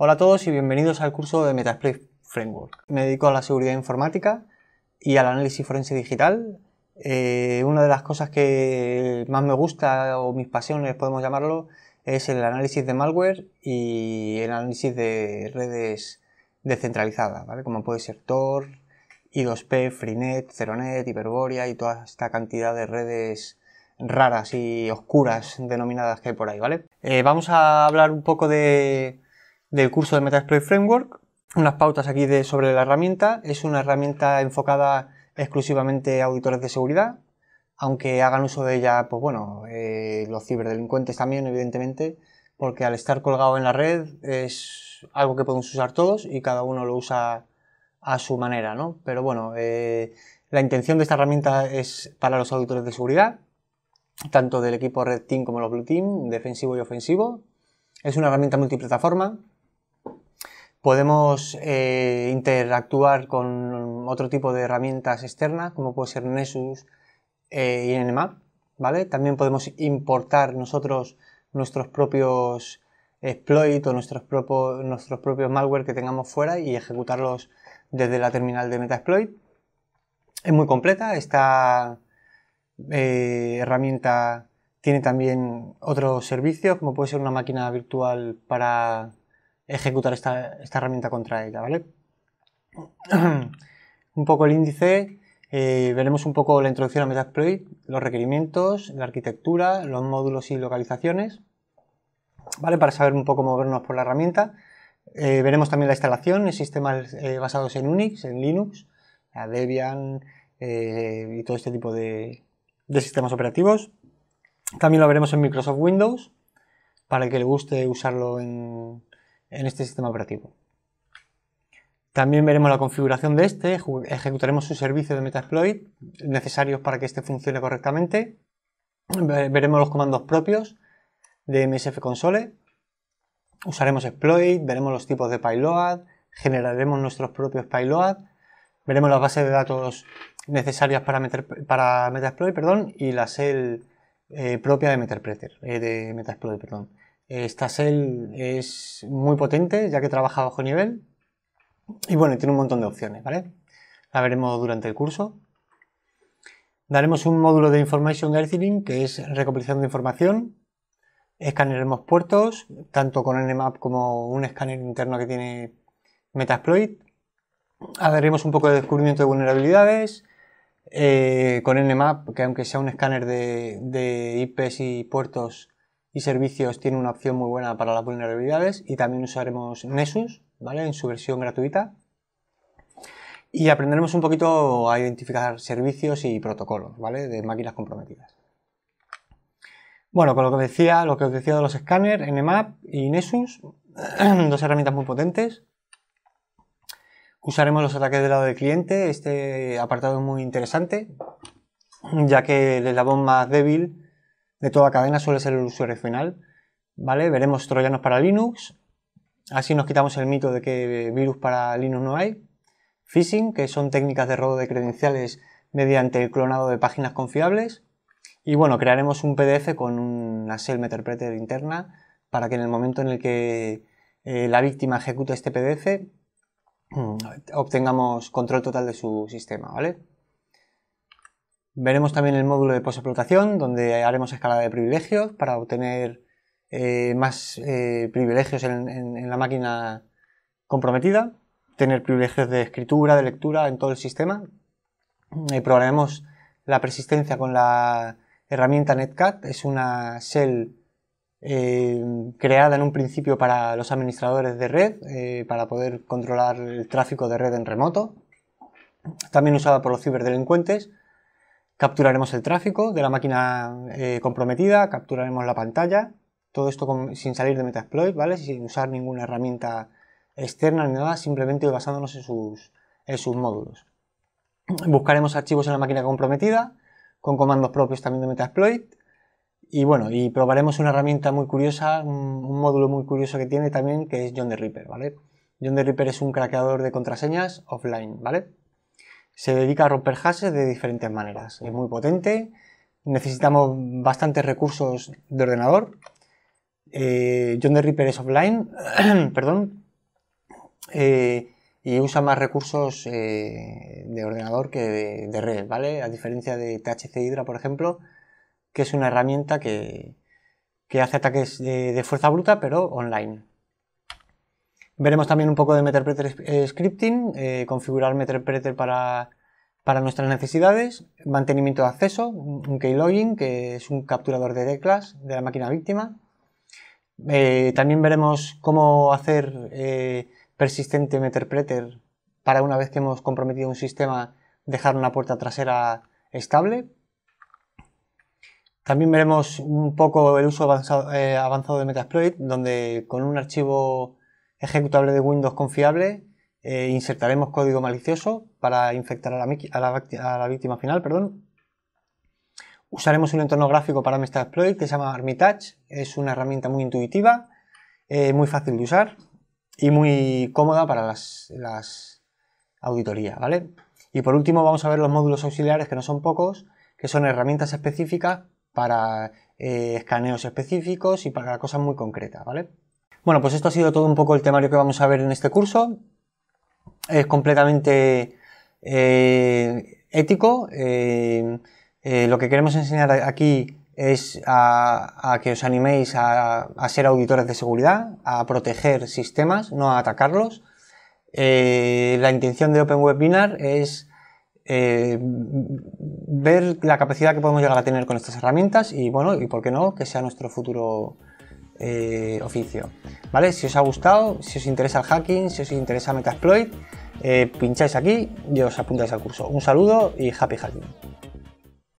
Hola a todos y bienvenidos al curso de Metasploit Framework. Me dedico a la seguridad informática y al análisis forense digital. Eh, una de las cosas que más me gusta, o mis pasiones podemos llamarlo, es el análisis de malware y el análisis de redes descentralizadas, ¿vale? como puede ser Tor, I2P, Freenet, Ceronet, Hyperborea y toda esta cantidad de redes raras y oscuras denominadas que hay por ahí. ¿vale? Eh, vamos a hablar un poco de del curso de Metasploit Framework. Unas pautas aquí de, sobre la herramienta. Es una herramienta enfocada exclusivamente a auditores de seguridad, aunque hagan uso de ella, pues bueno, eh, los ciberdelincuentes también, evidentemente, porque al estar colgado en la red es algo que podemos usar todos y cada uno lo usa a su manera, Pero bueno, eh, la intención de esta herramienta es para los auditores de seguridad, tanto del equipo Red Team como los Blue Team, defensivo y ofensivo. Es una herramienta multiplataforma, Podemos eh, interactuar con otro tipo de herramientas externas, como puede ser Nessus eh, y NMAP, ¿vale? También podemos importar nosotros nuestros propios exploit o nuestros, propios, malware que tengamos fuera y ejecutarlos desde la terminal de Metasploit. Es muy completa, esta eh, herramienta tiene también otros servicios, como puede ser una máquina virtual para ejecutar esta, herramienta contra ella, ¿vale? un poco el índice, eh, veremos un poco la introducción a Metasploit, los requerimientos, la arquitectura, los módulos y localizaciones, ¿vale? Para saber un poco movernos por la herramienta. Eh, veremos también la instalación en sistemas eh, basados en Unix, en Linux, Debian y todo este tipo de, de sistemas operativos. También lo veremos en Microsoft Windows, para el que le guste usarlo en, en este sistema operativo. También veremos la configuración de este, ejecutaremos su servicio de Metasploit necesarios para que este funcione correctamente. Veremos los comandos propios de MSF Console. Usaremos exploit, veremos los tipos de payload, generaremos nuestros propios payload, veremos las bases de datos necesarias para, meter, para Metasploit perdón, y la shell eh, propia de, Metasploit, eh, de Metasploit. Perdón. Esta cell es muy potente ya que trabaja bajo nivel y bueno, tiene un montón de opciones, ¿vale? La veremos durante el curso. Daremos un módulo de Information Gathering que es recopilación de información. Escanearemos puertos, tanto con Nmap como un escáner interno que tiene Metasploit. Haremos un poco de descubrimiento de vulnerabilidades. Eh, con Nmap, que aunque sea un escáner de, de IPs y puertos, y servicios tiene una opción muy buena para las vulnerabilidades y también usaremos Nessus, ¿vale? En su versión gratuita. Y aprenderemos un poquito a identificar servicios y protocolos, De máquinas comprometidas. Bueno, con lo que decía, lo que os decía de los escáneres, Nmap y Nessus, dos herramientas muy potentes. Usaremos los ataques del lado del cliente. Este apartado es muy interesante, ya que el eslabón más débil de toda cadena suele ser el usuario final. ¿Vale? Veremos troyanos para Linux. Así nos quitamos el mito de que virus para Linux no hay. Phishing, que son técnicas de robo de credenciales mediante el clonado de páginas confiables. Y bueno, crearemos un PDF con una shell Meterpreter interna para que en el momento en el que eh, la víctima ejecute este PDF mm, obtengamos control total de su sistema, ¿vale? Veremos también el módulo de posexplotación, donde haremos escalada de privilegios para obtener eh, más eh, privilegios en, la máquina comprometida, tener privilegios de escritura, de lectura en todo el sistema. Eh, Programemos la persistencia con la herramienta Netcat, es una shell creada en un principio para los administradores de red, para poder controlar el tráfico de red en remoto, también usada por los ciberdelincuentes Capturaremos el tráfico de la máquina eh, comprometida, capturaremos la pantalla, todo esto sin salir de Metasploit, ¿vale? Sin usar ninguna herramienta externa ni nada, simplemente basándonos en sus, módulos. Buscaremos archivos en la máquina comprometida, con comandos propios también de Metasploit. Y bueno, y probaremos una herramienta muy curiosa, un, módulo muy curioso que tiene también, que es John the Ripper, ¿vale? John the Ripper es un craqueador de contraseñas offline, ¿vale? se dedica a romper hashes de diferentes maneras. Es muy potente, necesitamos bastantes recursos de ordenador. Eh, John the Ripper es offline, perdón, eh, y usa más recursos eh, de ordenador que de, red, ¿vale? A diferencia de THC Hydra, por ejemplo, que es una herramienta que, hace ataques de fuerza bruta, pero online. Veremos también un poco de meterpreter eh, Scripting, eh, configurar meterpreter para, para nuestras necesidades, mantenimiento de acceso, un keylogging, que es un capturador de teclas de la máquina víctima. Eh, también veremos cómo hacer persistente meterpreter para una vez que hemos comprometido un sistema, dejar una puerta trasera estable. También veremos un poco el uso avanzado, avanzado de Metasploit, donde con un archivo ejecutable de Windows confiable, eh, insertaremos código malicioso para infectar a la, víctima final. Perdón. Usaremos un entorno gráfico para nuestra exploit que se llama Armitage. Es una herramienta muy intuitiva, eh, muy fácil de usar y muy cómoda para las, auditorías. ¿vale? Y por último vamos a ver los módulos auxiliares que no son pocos, que son herramientas específicas para eh, escaneos específicos y para cosas muy concretas. ¿vale? Bueno, pues esto ha sido todo un poco el temario que vamos a ver en este curso. Es completamente eh, ético. Eh, eh, lo que queremos enseñar aquí es a, que os animéis a, ser auditores de seguridad, a proteger sistemas, no a atacarlos. la intención de Open Webinar es ver la capacidad que podemos llegar a tener con estas herramientas y, bueno, y por qué no, que sea nuestro futuro eh, oficio. ¿Vale? Si os ha gustado, si os interesa el hacking, si os interesa Metasploit, eh, pincháis aquí y os apuntáis al curso. Un saludo y happy hacking.